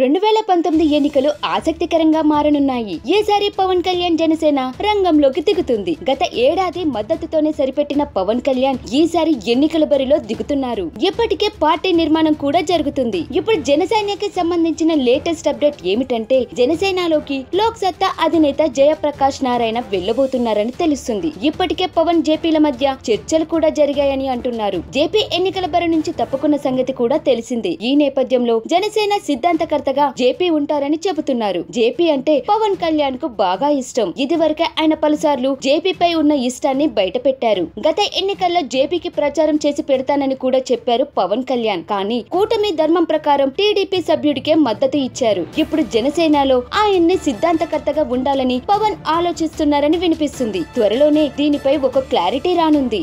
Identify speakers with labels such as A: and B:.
A: రెండు వేల పంతొమ్మిది ఎన్నికలు ఆసక్తికరంగా మారనున్నాయి ఈసారి పవన్ కళ్యాణ్ జనసేన రంగంలోకి దిగుతుంది గత ఏడాది మద్దతుతోనే సరిపెట్టిన పవన్ కళ్యాణ్ ఈసారి ఎన్నికల బరిలో దిగుతున్నారు ఇప్పటికే పార్టీ నిర్మాణం కూడా జరుగుతుంది ఇప్పుడు జనసేనకి సంబంధించిన లేటెస్ట్ అప్డేట్ ఏమిటంటే జనసేనలోకి లోక్ సత్తా అధినేత జయప్రకాష్ నారాయణ వెళ్లబోతున్నారని తెలుస్తుంది ఇప్పటికే పవన్ జేపీల మధ్య చర్చలు కూడా జరిగాయని అంటున్నారు జేపీ ఎన్నికల బరి నుంచి తప్పుకున్న సంగతి కూడా తెలిసింది ఈ నేపథ్యంలో జనసేన సిద్ధాంత కార్యకర్తగా జేపీ ఉంటారని చెబుతున్నారు జేపీ అంటే పవన్ కళ్యాణ్ కు బాగా ఇష్టం వరకే ఆయన పలుసార్లు జేపీపై ఉన్న ఇష్టాన్ని బయట పెట్టారు గత ఎన్నికల్లో జేపీకి ప్రచారం చేసి పెడతానని కూడా చెప్పారు పవన్ కళ్యాణ్ కానీ కూటమి ధర్మం ప్రకారం టీడీపీ సభ్యుడికే మద్దతు ఇచ్చారు ఇప్పుడు జనసేనలో ఆయన్ని సిద్ధాంతకర్తగా ఉండాలని పవన్ ఆలోచిస్తున్నారని వినిపిస్తుంది త్వరలోనే దీనిపై ఒక క్లారిటీ రానుంది